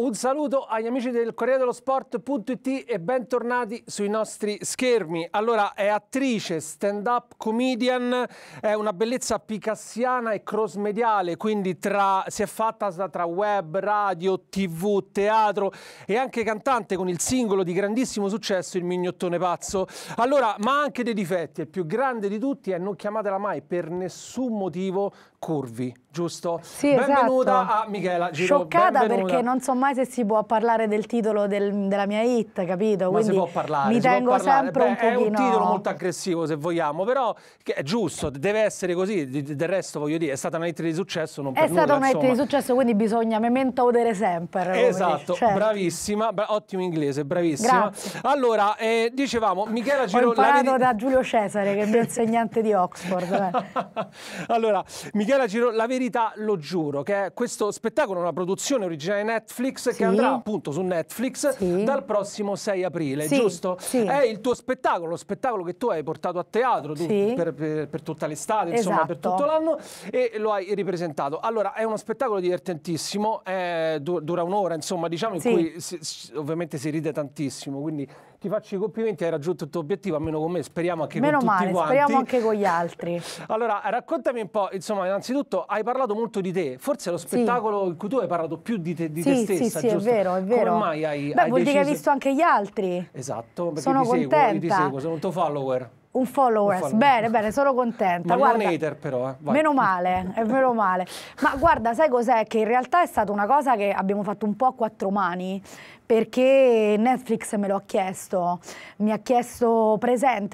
Un saluto agli amici del Corriere dello Sport.it e bentornati sui nostri schermi. Allora, è attrice, stand-up comedian, è una bellezza picassiana e cross-mediale, quindi tra, si è fatta tra web, radio, tv, teatro e anche cantante con il singolo di grandissimo successo Il Mignottone Pazzo. Allora, ma anche dei difetti, il più grande di tutti è non chiamatela mai per nessun motivo curvi giusto? Sì, Benvenuta esatto. a Michela Giro. Scioccata benvenuta. perché non so mai se si può parlare del titolo del, della mia hit, capito? Ma Quindi si può parlare. Mi tengo sempre Beh, un pochino... È un titolo molto aggressivo se vogliamo, però che è giusto, deve essere così. Del resto voglio dire, è stata una hit di successo, non è per nulla. È stata una hit di successo, quindi bisogna memento odere sempre. Esatto, certo. bravissima, bra ottimo inglese, bravissima. Grazie. Allora, eh, dicevamo, Michela Giro... Ho imparato da Giulio Cesare, che è il mio insegnante di Oxford. Eh. allora, Michela Giro, la verità partita, lo giuro, che è questo spettacolo, una produzione originale Netflix sì. che andrà appunto su Netflix sì. dal prossimo 6 aprile, sì. giusto? È il tuo spettacolo, lo spettacolo che tu hai portato a teatro tu, per, per, per, tutta l'estate, esatto. insomma per esatto. tutto l'anno e lo hai ripresentato. Allora, è uno spettacolo divertentissimo, è, dura un'ora, insomma, diciamo in cui si, ovviamente si ride tantissimo, quindi ti faccio i complimenti, hai raggiunto il tuo obiettivo, almeno con me, speriamo anche Meno con male, tutti quanti. speriamo anche con gli altri. allora, raccontami un po', insomma, innanzitutto hai parlato molto di te, forse è lo spettacolo sì. in cui tu hai parlato più di te, di sì, te stessa, Sì, sì, è vero, è vero. Come mai hai, Beh, hai vuol dire che hai visto anche gli altri. Esatto, perché sono ti contenta. seguo, ti seguo, sono un tuo follower. Un follower. bene, bene, sono contenta. Ma guarda, non hater però, eh. Meno male, è meno male. Ma guarda, sai cos'è? Che in realtà è stata una cosa che abbiamo fatto un po' a quattro mani, perché Netflix me lo ha chiesto, mi ha chiesto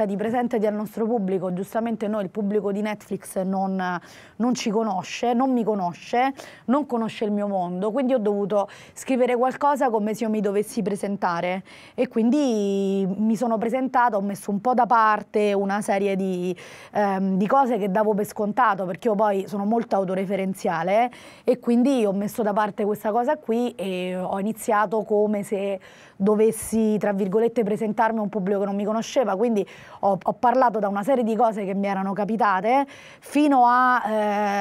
di presentati al nostro pubblico, giustamente noi il pubblico di Netflix non, non ci conosce, non mi conosce, non conosce il mio mondo, quindi ho dovuto scrivere qualcosa come se io mi dovessi presentare e quindi mi sono presentata, ho messo un po' da parte una serie di, ehm, di cose che davo per scontato perché io poi sono molto autoreferenziale e quindi ho messo da parte questa cosa qui e ho iniziato come se dovessi, tra virgolette, presentarmi a un pubblico che non mi conosceva, quindi ho, ho parlato da una serie di cose che mi erano capitate, fino a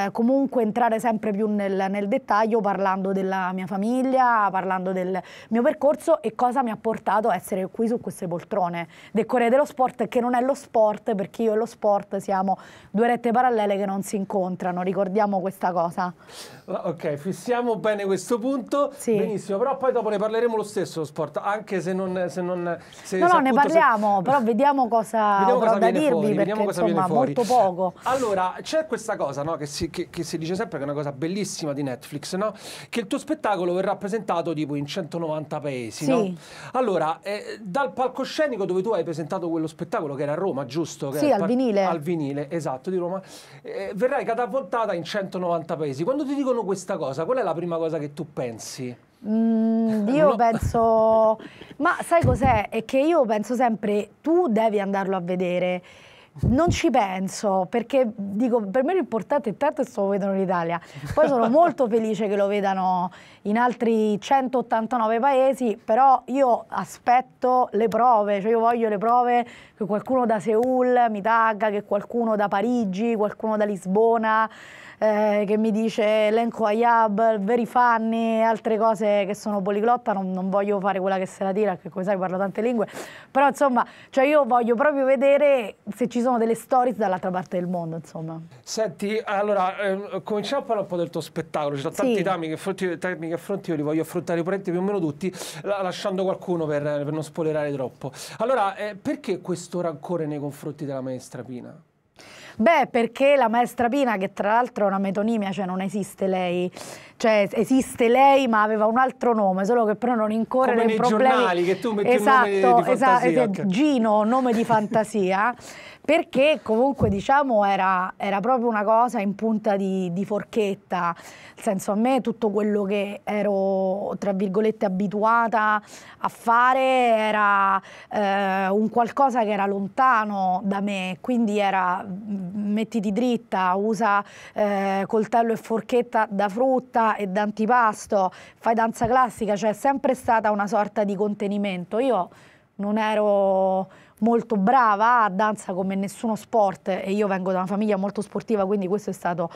eh, comunque entrare sempre più nel, nel, dettaglio parlando della mia famiglia, parlando del mio percorso e cosa mi ha portato a essere qui su queste poltrone del Corriere dello Sport, che non è lo sport, perché io e lo sport siamo due rette parallele che non si incontrano, ricordiamo questa cosa. Ok, fissiamo bene questo punto, sì. benissimo, però poi dopo ne parleremo lo stesso stesso lo sport, anche se non... Se non se, no, se no, ne parliamo, però vediamo cosa vediamo cosa da dirvi, fuori, perché insomma molto poco. Allora, c'è questa cosa no, che, si, che, che, si, dice sempre che è una cosa bellissima di Netflix, no? che il tuo spettacolo verrà presentato tipo in 190 paesi. Sì. No? Allora, eh, dal palcoscenico dove tu hai presentato quello spettacolo, che era a Roma, giusto? Che sì, al vinile. Al vinile, esatto, di Roma, eh, verrai catapoltata in 190 paesi. Quando ti dicono questa cosa, qual è la prima cosa che tu pensi? Mm, io no. penso... Ma sai cos'è? È che io penso sempre, tu devi andarlo a vedere. Non ci penso, perché dico, per me l'importante è tanto che lo vedono in Italia. Poi sono molto felice che lo vedano in altri 189 paesi, però io aspetto le prove, cioè io voglio le prove che qualcuno da Seoul mi tagga, che qualcuno da Parigi, qualcuno da Lisbona, eh, che mi dice elenco Ayab, Veri Fanny e altre cose che sono poliglotta, non, non, voglio fare quella che se la tira, perché come sai parlo tante lingue, però insomma, cioè io voglio proprio vedere se ci sono delle stories dall'altra parte del mondo, insomma. Senti, allora, eh, cominciamo a parlare un po' del tuo spettacolo, ci sono sì. tanti temi che affronti, temi che affronti, io li voglio affrontare prenti più o meno tutti, lasciando qualcuno per, per non spoilerare troppo. Allora, eh, perché questo rancore nei confronti della maestra Pina? Beh, perché la maestra Pina, che tra l'altro è una metonimia, cioè non esiste lei, cioè esiste lei ma aveva un altro nome, solo che però non incorre Come nei, problemi. giornali che tu metti esatto, un nome esatto, di fantasia. Esatto, esatto. okay. Esatto, Gino, nome di fantasia. perché comunque diciamo era, era, proprio una cosa in punta di, di, forchetta, nel senso a me tutto quello che ero tra virgolette abituata a fare era eh, un qualcosa che era lontano da me, quindi era mettiti dritta, usa eh, coltello e forchetta da frutta e d'antipasto, fai danza classica, cioè è sempre stata una sorta di contenimento. Io non ero molto brava a danza come nessuno sport e io vengo da una famiglia molto sportiva, quindi questo è stato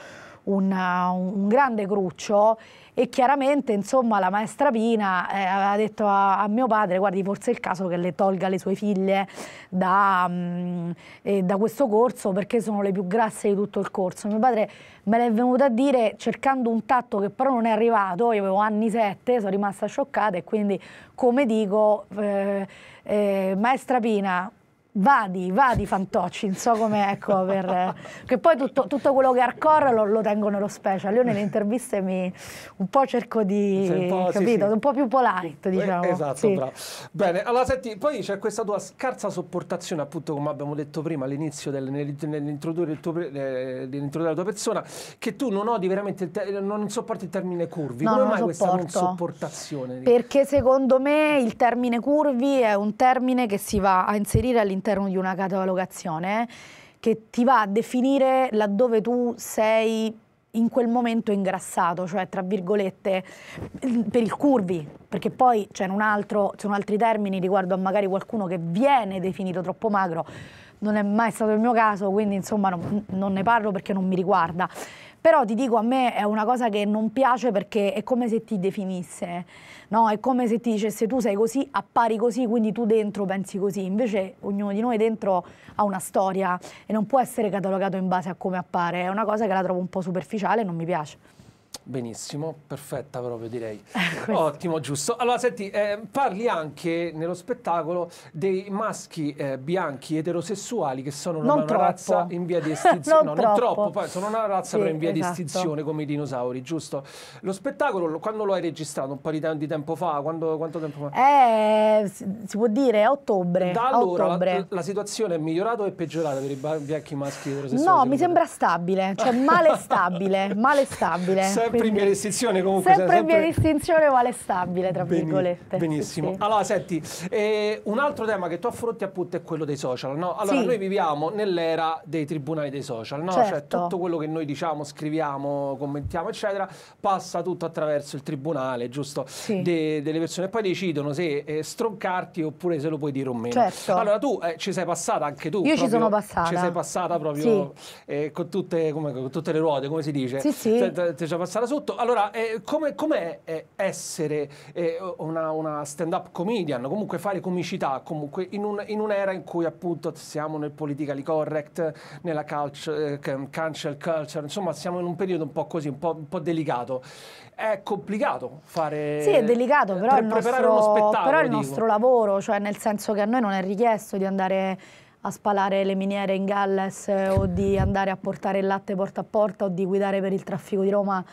una, un grande cruccio e chiaramente insomma la maestra Pina eh, aveva detto a, a, mio padre guardi forse è il caso che le tolga le sue figlie da, mh, mm, eh, da questo corso perché sono le più grasse di tutto il corso. Mio padre me l'è venuto a dire cercando un tatto che però non è arrivato, io avevo anni sette, sono rimasta scioccata e quindi come dico eh, eh maestra Pina Vadi, vadi fantocci, non so come, ecco, per, che poi tutto, tutto, quello che è hardcore lo, lo, tengo nello special. Io nelle interviste mi, un po' cerco di, un po', capito, sì, sì. un po' più polite, eh, diciamo. Eh, esatto, sì. bravo. Bene, allora senti, poi c'è questa tua scarsa sopportazione, appunto come abbiamo detto prima all'inizio nell'introdurre, nell eh, nell la tua persona, che tu non odi veramente, non sopporti il termine curvi. No, come mai questa non sopportazione? Perché secondo me il termine curvi è un termine che si va a inserire all'interno all'interno di una catalogazione che ti va a definire laddove tu sei in quel momento ingrassato, cioè tra virgolette mm, per il curvi, perché poi c'è un altro, sono altri termini riguardo a magari qualcuno che viene definito troppo magro, non è mai stato il mio caso, quindi insomma non, non ne parlo perché non mi riguarda. Però ti dico, a me è una cosa che non piace perché è come se ti definisse, no? È come se ti dicesse tu sei così, appari così, quindi tu dentro pensi così. Invece ognuno di noi dentro ha una storia e non può essere catalogato in base a come appare. È una cosa che la trovo un po' superficiale e non mi piace. Benissimo, perfetta proprio direi. Ottimo, giusto. Allora, senti, eh, parli anche nello spettacolo dei maschi eh, bianchi eterosessuali che sono una, una razza in via di estinzione. non, no, non troppo, poi sono una razza sì, però in via esatto. di estinzione come i dinosauri, giusto? Lo spettacolo, quando lo hai registrato? Un po' di, di tempo fa? Quando, quanto tempo fa? Eh, si può dire a ottobre. Da allora ottobre. La, la, situazione è migliorata o è peggiorata per i bianchi maschi eterosessuali? No, mi sembra stabile, cioè male stabile, male stabile. sempre Quindi, cioè in via distinzione comunque. Sempre, sempre in via distinzione ma è stabile, tra Beni, virgolette. Benissimo. Sì, sì. Allora, senti, eh, un altro tema che tu affronti appunto è quello dei social, no? Allora, sì. noi viviamo nell'era dei tribunali dei social, no? Cioè, certo. Cioè, tutto quello che noi diciamo, scriviamo, commentiamo, eccetera, passa tutto attraverso il tribunale, giusto? De, delle persone. Poi decidono se eh, stroncarti oppure se lo puoi dire o meno. Certo. Allora, tu eh, ci sei passata anche tu. Io proprio, ci sono passata. Ci sei passata proprio eh, con tutte, come, con, tutte, le ruote, come si dice? Sì, sì. Te, già te sarà sotto. Allora, eh, com'è come eh, essere eh, una, una stand-up comedian, comunque fare comicità, comunque in, un, in, un'era in cui appunto siamo nel politically correct, nella culture, eh, cancel culture, insomma siamo in un periodo un po' così, un po', un po delicato. È complicato fare... Sì, è delicato, eh, però, pre- il, nostro, però il nostro lavoro, cioè nel senso che a noi non è richiesto di andare a spalare le miniere in Galles eh, o di andare a portare il latte porta a porta o di guidare per il traffico di Roma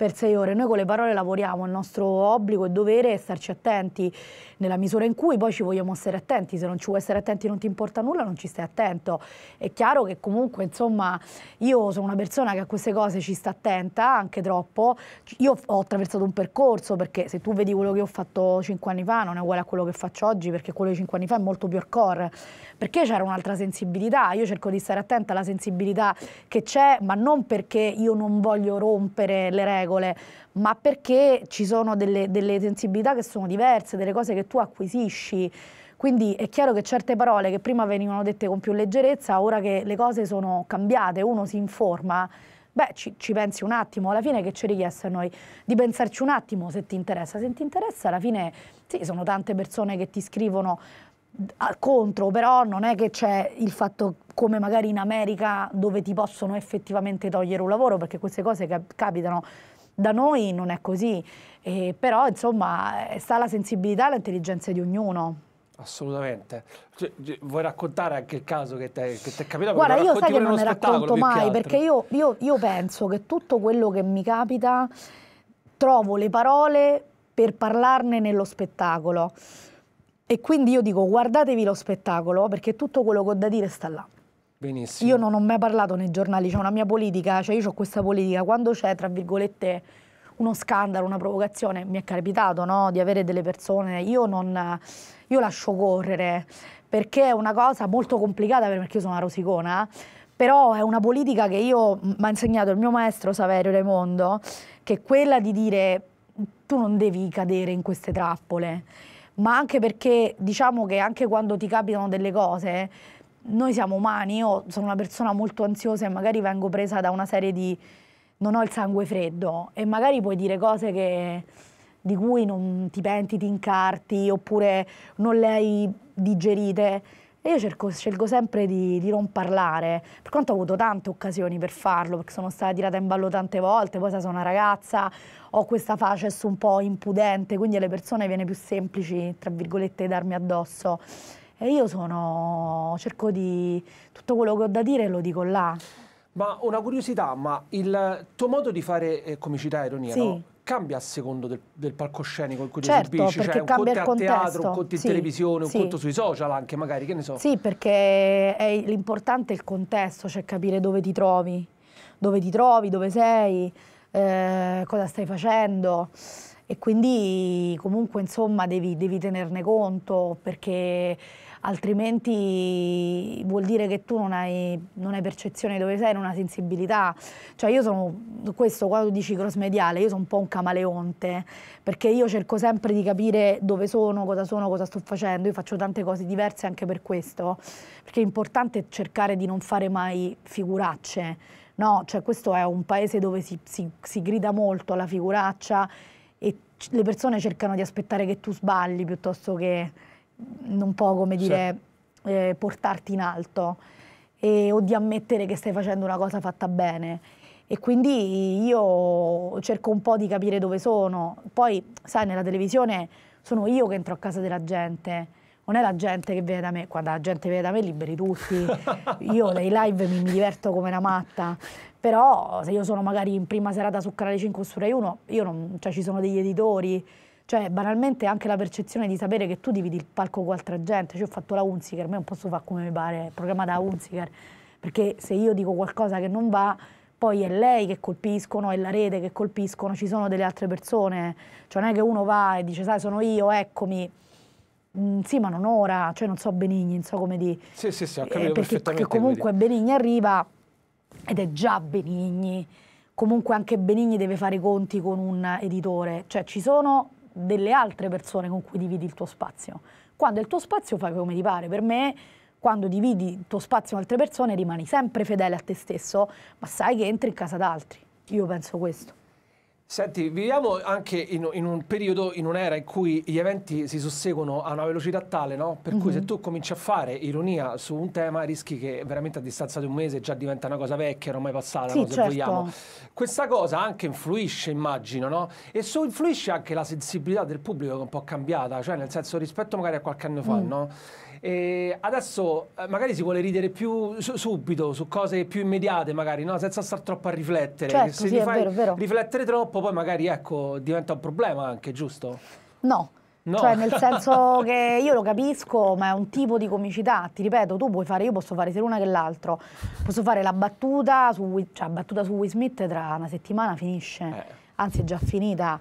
per sei ore. Noi con le parole lavoriamo, il nostro obbligo e dovere è starci attenti nella misura in cui poi ci vogliamo essere attenti, se non ci vuoi essere attenti non ti importa nulla, non ci stai attento. È chiaro che comunque insomma io sono una persona che a queste cose ci sta attenta, anche troppo. Io ho attraversato un percorso perché se tu vedi quello che ho fatto cinque anni fa non è uguale a quello che faccio oggi perché quello di cinque anni fa è molto più hardcore, perché c'era un'altra sensibilità, io cerco di stare attenta alla sensibilità che c'è ma non perché io non voglio rompere le regole regole, ma perché ci sono delle, delle sensibilità che sono diverse, delle cose che tu acquisisci. Quindi è chiaro che certe parole che prima venivano dette con più leggerezza, ora che le cose sono cambiate, uno si informa, beh, ci, ci, pensi un attimo, alla fine che ci è richiesto a noi di pensarci un attimo se ti interessa. Se ti interessa, alla fine sì, sono tante persone che ti scrivono al contro, però non è che c'è il fatto come magari in America dove ti possono effettivamente togliere un lavoro, perché queste cose cap capitano da noi non è così, eh, però insomma sta la sensibilità e l'intelligenza di ognuno. Assolutamente. Cioè, cioè, vuoi raccontare anche il caso che ti è capitato? Guarda, io sai che non ne racconto mai, perché io, io, io penso che tutto quello che mi capita trovo le parole per parlarne nello spettacolo. E quindi io dico guardatevi lo spettacolo, perché tutto quello che ho da dire sta là. Benissimo. Io non ho mai parlato nei giornali, c'è una mia politica, cioè io ho questa politica, quando c'è, tra virgolette, uno scandalo, una provocazione, mi è capitato no? di avere delle persone, io, non, io lascio correre, perché è una cosa molto complicata, perché io sono una rosicona, però è una politica che io mi ha insegnato il mio maestro Saverio Raimondo, che è quella di dire tu non devi cadere in queste trappole, ma anche perché diciamo che anche quando ti capitano delle cose noi siamo umani, io sono una persona molto ansiosa e magari vengo presa da una serie di... non ho il sangue freddo e magari puoi dire cose che, di cui non ti penti, ti incarti oppure non le hai digerite. E io cerco, scelgo sempre di, di, non parlare, per quanto ho avuto tante occasioni per farlo, perché sono stata tirata in ballo tante volte, poi sono una ragazza, ho questa faces un po' impudente, quindi alle persone viene più semplice, tra virgolette, darmi addosso. E io sono, cerco di, tutto quello che ho da dire lo dico là. Ma una curiosità, ma il tuo modo di fare eh, comicità e ironia, sì. no? cambia a secondo del, del palcoscenico in cui certo, ti esibisci, cioè un conto a teatro, un conto in sì, televisione, un sì. conto sui social anche magari, che ne so. Sì, perché è l'importante è il contesto, cioè capire dove ti trovi, dove ti trovi, dove sei, eh, cosa stai facendo e quindi comunque insomma devi, devi tenerne conto perché altrimenti vuol dire che tu non hai, non hai percezione di dove sei, non hai sensibilità. Cioè io sono, questo quando dici cross mediale, io sono un po' un camaleonte, perché io cerco sempre di capire dove sono, cosa sono, cosa sto facendo, io faccio tante cose diverse anche per questo, perché è importante cercare di non fare mai figuracce. No, cioè questo è un paese dove si, si, si grida molto alla figuraccia e le persone cercano di aspettare che tu sbagli piuttosto che non può, come dire, sì. eh, portarti in alto e, o di ammettere che stai facendo una cosa fatta bene. E quindi io cerco un po' di capire dove sono. Poi, sai, nella televisione sono io che entro a casa della gente non è la gente che viene da me, quando la gente viene da me liberi tutti, io dei live mi, mi, diverto come una matta, però se io sono magari in prima serata su Canale 5 o su Rai 1, io non, cioè ci sono degli editori, cioè, banalmente anche la percezione di sapere che tu dividi il palco con altra gente. Cioè, ho fatto la Unziger, a me non posso fare come mi pare, il programma da Unziger, perché se io dico qualcosa che non va, poi è lei che colpiscono, è la rete che colpiscono, ci sono delle altre persone. Cioè, non è che uno va e dice, sai, sono io, eccomi. Mm, sì, ma non ora, cioè non so Benigni, non so come di... Sì, sì, sì, ho eh, capito eh, perché, perché comunque Benigni arriva ed è già Benigni. Comunque anche Benigni deve fare conti con un editore. Cioè ci sono delle altre persone con cui dividi il tuo spazio. Quando è il tuo spazio fai come ti pare. Per me, quando dividi il tuo spazio con altre persone, rimani sempre fedele a te stesso, ma sai che entri in casa d'altri. Io penso questo. Senti, viviamo anche in, in un periodo, in un'era in cui gli eventi si susseguono a una velocità tale, no? Per mm -hmm. cui se mhm. tu cominci a fare ironia su un tema rischi che veramente a distanza di un mese già diventa una cosa vecchia, ormai passata, sì, no? se certo. vogliamo. Questa cosa anche influisce, immagino, no? E so influisce anche la sensibilità del pubblico che è un po' cambiata, cioè nel senso rispetto magari a qualche anno fa, mm. no? E adesso eh, magari si vuole ridere più subito, su cose più immediate magari, no? senza star troppo a riflettere. Certo, se sì, ti fai vero, vero. riflettere troppo poi magari ecco, diventa un problema anche, giusto? No. No. Cioè, nel senso che io lo capisco, ma è un tipo di comicità. Ti ripeto, tu puoi fare, io posso fare sia l'una che l'altro. Posso fare la battuta su, cioè, battuta su Will Smith tra una settimana finisce. Eh anzi è già finita,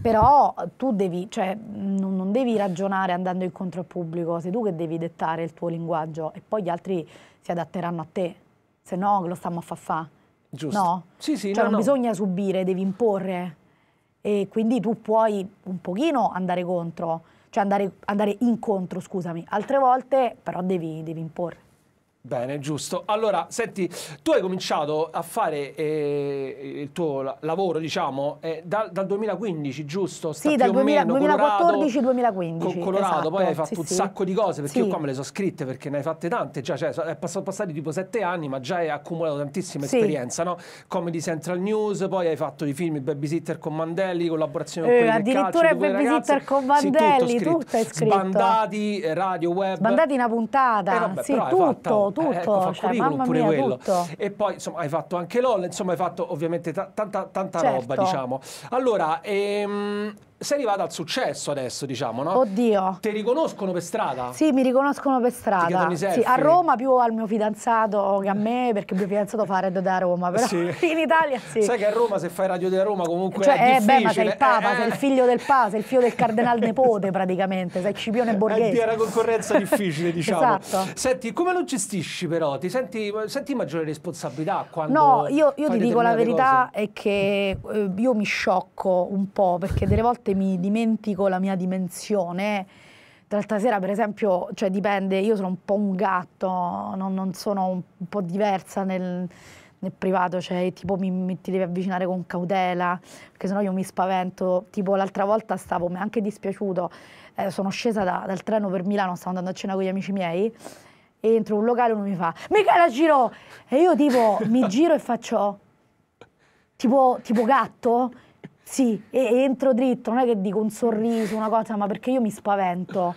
però tu devi, cioè, non, non, devi ragionare andando incontro al pubblico, sei tu che devi dettare il tuo linguaggio e poi gli altri si adatteranno a te, se no lo stiamo a fa fa. Giusto. No? Sì, sì, cioè, no, non no. bisogna subire, devi imporre e quindi tu puoi un pochino andare contro, cioè andare, andare incontro, scusami, altre volte però devi, devi imporre. Bene, giusto. Allora, senti, tu hai cominciato a fare eh, il tuo lavoro, diciamo, eh, dal, dal, 2015, giusto? Sta sì, dal 2014-2015. Con Colorado, esatto. poi hai fatto sì, un sì. sacco di cose, perché sì. io qua me le so scritte, perché ne hai fatte tante, già, cioè, è passato, passati tipo sette anni, ma già hai accumulato tantissima esperienza, no? Comedy Central News, poi hai fatto i film Babysitter con Mandelli, collaborazione eh, con quelli Addirittura calcio, Babysitter con Mandelli, sì, tutto, tutto, è scritto. Sbandati, eh, radio web. Sbandati una puntata, eh, vabbè, sì, tutto. Fatta, tutto, eh, ecco, fa cioè, curriculum pure mia, quello. Tutto. E poi insomma hai fatto anche LOL, insomma hai fatto ovviamente tanta, tanta certo. roba diciamo. Allora, ehm, sei arrivata al successo adesso, diciamo, no? Oddio. Ti riconoscono per strada? Sì, mi riconoscono per strada. Sì, a Roma più al mio fidanzato che a me, perché il mio fidanzato fa radio da Roma, però sì. in Italia sì. Sai che a Roma se fai radio da Roma comunque cioè, è eh, difficile. Beh, ma sei il Papa, eh, eh. sei il figlio del Papa, sei il figlio del Cardinal Nepote praticamente, sei Cipione eh, Borghese. È una concorrenza difficile, diciamo. Esatto. Senti, come lo gestisci però? Ti senti, senti maggiore responsabilità quando No, io, io ti dico la verità cose? è che eh, io mi sciocco un po' perché delle volte volte mi dimentico la mia dimensione. L'altra sera, per esempio, cioè dipende, io sono un po' un gatto, non, non sono un po' diversa nel, nel privato, cioè tipo mi, mi, ti devi avvicinare con cautela, perché sennò io mi spavento. Tipo l'altra volta stavo, mi è anche dispiaciuto, eh, sono scesa da, dal treno per Milano, stavo andando a cena con gli amici miei, e entro un locale e uno mi fa, Michela Giro! E io tipo mi giro e faccio, tipo, tipo gatto, sì, e entro dritto, non è che dico un sorriso, una cosa, ma perché io mi spavento.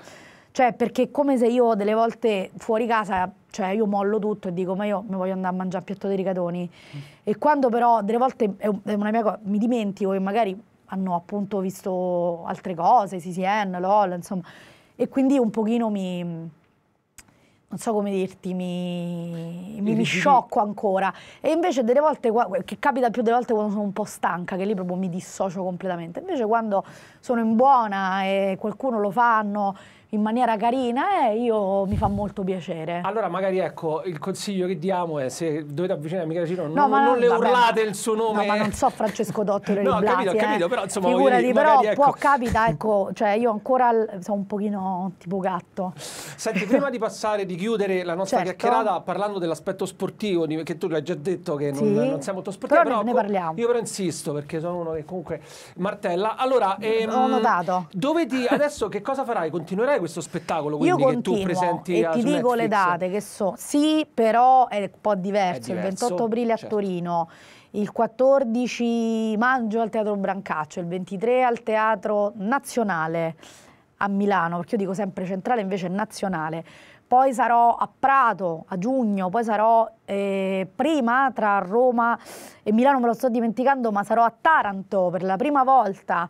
Cioè, perché è come se io delle volte fuori casa, cioè io mollo tutto e dico ma io mi voglio andare a mangiare un piatto di rigatoni. Mm. E quando però delle volte cosa, mi dimentico che magari hanno appunto visto altre cose, CCN, LOL, insomma. E quindi un pochino mi non so come dirti, mi, mi, mi sciocco ancora. E invece delle volte, che capita più delle volte quando sono un po' stanca, che lì proprio mi dissocio completamente. Invece quando sono in buona e qualcuno lo fanno in maniera carina e io mi fa molto piacere. Allora magari ecco, il consiglio che diamo è se dovete avvicinare Michela Ciro, no, non, ma, non le vabbè, urlate il suo nome. No, ma non so Francesco Dotti No, Blasi, capito, eh. capito, però insomma Figurati, dire, però ecco... può capita, ecco, cioè io ancora sono un pochino tipo gatto. Senti, prima di passare, di chiudere la nostra certo. chiacchierata parlando dell'aspetto sportivo, che tu l'hai già detto che non, sì, non sei molto sportivo, però, però ne parliamo. Io però insisto perché sono uno che comunque martella. Allora, ehm, ho notato. Dove ti adesso che cosa farai? Continuerai questo spettacolo quindi, Io continuo, che tu presenti e ti dico Netflix. le date che so. Sì, però è un po' diverso, diverso il 28 aprile a certo. Torino il 14 maggio al Teatro Brancaccio, il 23 al Teatro Nazionale a Milano, perché io dico sempre centrale invece nazionale. Poi sarò a Prato a giugno, poi sarò eh, prima tra Roma e Milano, me lo sto dimenticando, ma sarò a Taranto per la prima volta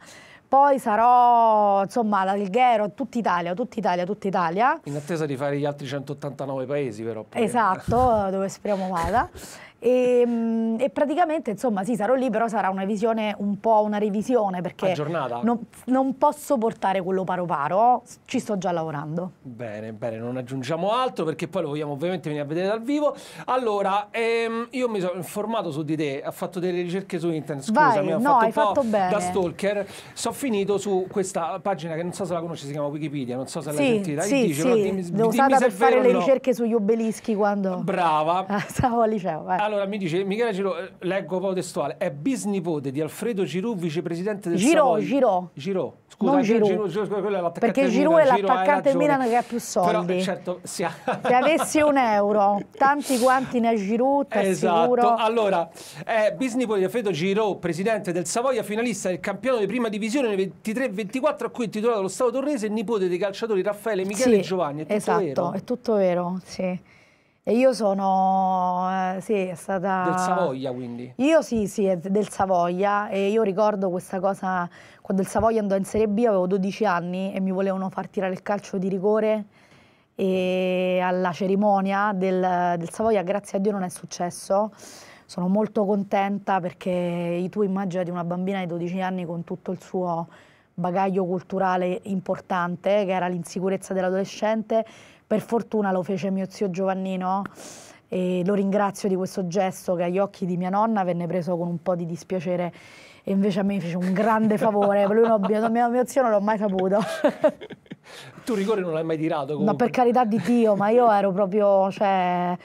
poi sarò insomma l'alghero, tutta Italia, tutta Italia, tutta Italia. In attesa di fare gli altri 189 paesi però. Eh. Esatto, dove speriamo vada. E, ehm, e, praticamente, insomma, sì, sarò lì, però sarà una visione un po' una revisione perché non, non, posso portare quello paro paro, ci sto già lavorando. Bene, bene, non aggiungiamo altro perché poi lo vogliamo ovviamente venire a vedere dal vivo. Allora, ehm, io mi sono informato su di te, ho fatto delle ricerche su internet, scusa, Vai, ho no, fatto hai fatto bene. da stalker. Sono finito su questa pagina che non so se la conosci, si chiama Wikipedia, non so se sì, l'hai sentita. Sì, che dice, sì. No, L'ho usata per fare le no. ricerche sugli obelischi quando... Brava. Stavo al liceo, vai. Allora, allora mi dice Michele Giro, eh, leggo proprio testuale, è bisnipote di Alfredo Giroud, vicepresidente del Giro, Savoy. Giro. Giro. Scusa, non Giro, Giroud, Giroud, quello è l'attaccante Perché Giroud è l'attaccante Milan che ha più eh, soldi. Però, certo, se, ha... se avessi un euro, tanti quanti ne ha Giroud, esatto. Sicuro. Allora, è bisnipote di Alfredo Giroud, presidente del Savoia, finalista del campione di prima divisione 23-24 a cui è titolato lo Stato Torrese, nipote dei calciatori Raffaele, Michele sì, e Giovanni. È tutto esatto, vero? è tutto vero, sì. E io sono, eh, sì, è stata... Del Savoia quindi? Io sì, sì, del Savoia e io ricordo questa cosa, quando il Savoia andò in Serie B avevo 12 anni e mi volevano far tirare il calcio di rigore e alla cerimonia del, del Savoia, grazie a Dio non è successo, sono molto contenta perché tu immaginati una bambina di 12 anni con tutto il suo bagaglio culturale importante, che era l'insicurezza dell'adolescente, per fortuna lo fece mio zio Giovannino e lo ringrazio di questo gesto che agli occhi di mia nonna venne preso con un po' di dispiacere e invece a me fece un grande favore, lui non, mio, mio, mio zio non l'ho mai saputo. tu rigore non l'hai mai tirato comunque. Ma per carità di Dio, ma io ero proprio, cioè,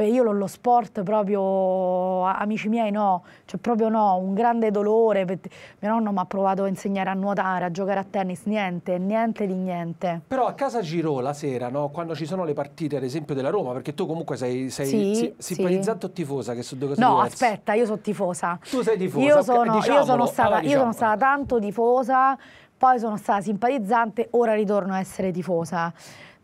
Beh, io lo sport proprio, amici miei no, cioè proprio no, un grande dolore. Mio nonno mi ha provato a insegnare a nuotare, a giocare a tennis, niente, niente di niente. Però a casa Giro la sera, no, quando ci sono le partite ad esempio della Roma, perché tu comunque sei, sei sì, simpatizzante sì. o tifosa? Che sono due cose no, diverse. aspetta, io sono tifosa. Tu sei tifosa? Io sono, io sono, stata, allora, io sono stata tanto tifosa, poi sono stata simpatizzante, ora ritorno a essere tifosa.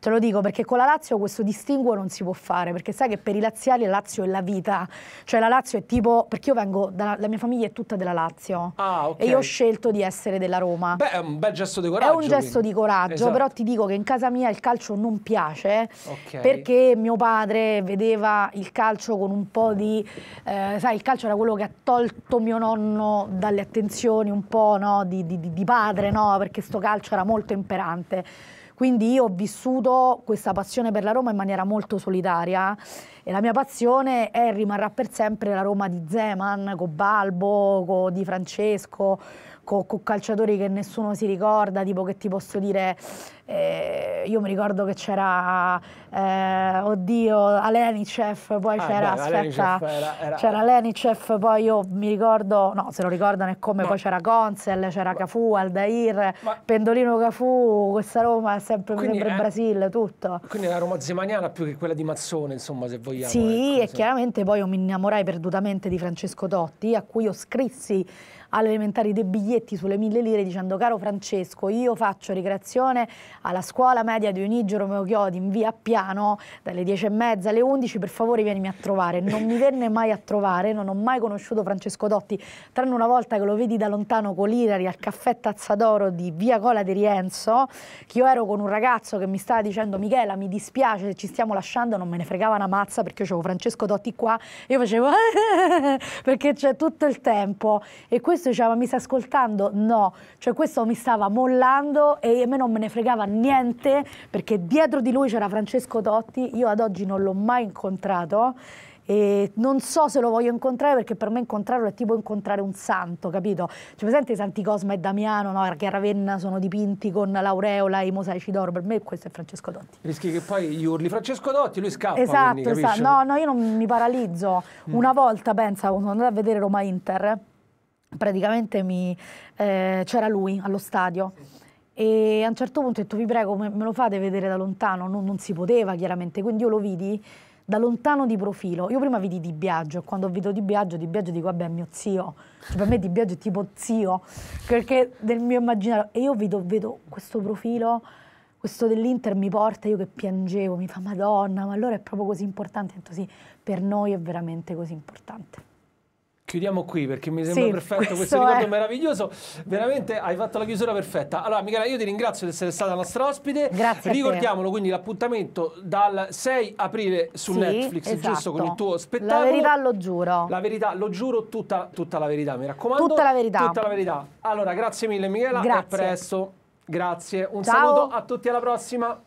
Te lo dico perché con la Lazio questo distinguo non si può fare, perché sai che per i laziali la Lazio è la vita, cioè la Lazio è tipo, perché io vengo, dalla, la mia famiglia è tutta della Lazio ah, okay. e io ho scelto di essere della Roma. Beh, è un bel gesto di coraggio. È un gesto quindi. di coraggio, esatto. però ti dico che in casa mia il calcio non piace okay. perché mio padre vedeva il calcio con un po' di, eh, sai, il calcio era quello che ha tolto mio nonno dalle attenzioni un po' no, di, di, di padre, no? perché sto calcio era molto imperante. Quindi io ho vissuto questa passione per la Roma in maniera molto solitaria e la mia passione è e rimarrà per sempre la Roma di Zeman, con Balbo, con Di Francesco, con, con calciatori che nessuno si ricorda, tipo che ti posso dire eh, io mi ricordo che c'era, eh, oddio, Alenicef poi ah, c'era, aspetta, c'era Alenicef poi io mi ricordo, no, se lo ricordano è come, ma, poi c'era Consel, c'era Cafu, Aldair, ma, Pendolino Cafu, questa Roma è sempre, sempre il Brasil tutto. Quindi la Roma zemaniana più che quella di Mazzone, insomma, se vogliamo. Sì, ecco, e sì. chiaramente poi io mi innamorai perdutamente di Francesco Totti, a cui io scrissi alle elementari dei biglietti sulle mille lire dicendo caro Francesco io faccio ricreazione alla scuola media di Unigio Romeo Chiodi in via Piano dalle 10 e mezza alle 11, per favore vienimi a trovare. Non mi venne mai a trovare, non ho mai conosciuto Francesco Dotti, tranne una volta che lo vedi da lontano con l'Irari al caffè Tazza d'Oro di via Cola di Rienzo, che io ero con un ragazzo che mi stava dicendo Michela mi dispiace se ci stiamo lasciando, non me ne fregava una mazza perché io avevo Francesco Dotti qua, io facevo perché c'è tutto il tempo e questo diceva mi sta ascoltando? No, cioè questo mi stava mollando e a me non me ne fregava niente niente, perché dietro di lui c'era Francesco Totti, io ad oggi non l'ho mai incontrato. E non so se lo voglio incontrare perché per me incontrarlo è tipo incontrare un santo, capito? Cioè, presente i santi Cosma e Damiano, no? Perché a Ravenna sono dipinti con l'aureola e i mosaici d'oro. Per me questo è Francesco Dotti. Rischi che poi gli urli Francesco Dotti, lui scappa. Esatto, quindi, esatto. No, no, io non mi paralizzo. Mm. Una volta, pensa, sono andata a vedere Roma Inter, praticamente eh, c'era lui allo stadio. Sì e a un certo punto ho detto vi prego me lo fate vedere da lontano, non, non si poteva chiaramente, quindi io lo vidi da lontano di profilo. Io prima vidi Di Biagio, quando ho visto Di Biagio, Di Biagio dico, vabbè, è mio zio. Cioè, per me Di Biagio è tipo zio, perché del mio immaginario. E io vedo, vedo questo profilo, questo dell'Inter mi porta, io che piangevo, mi fa, madonna, ma allora è proprio così importante? E detto, sì, per noi è veramente così importante. Chiudiamo qui perché mi sembra sì, perfetto questo, questo ricordo è. meraviglioso. Veramente hai fatto la chiusura perfetta. Allora, Michela, io ti ringrazio di essere stata nostra ospite. Grazie. Ricordiamolo quindi l'appuntamento dal 6 aprile su sì, Netflix, esatto. giusto con il esatto. tuo spettacolo. La verità lo giuro. La verità lo giuro, tutta, tutta la verità, mi raccomando. Tutta la verità. Tutta la verità. Allora, grazie mille, Michela. Grazie. a presto. Grazie. Un Ciao. saluto a tutti, alla prossima.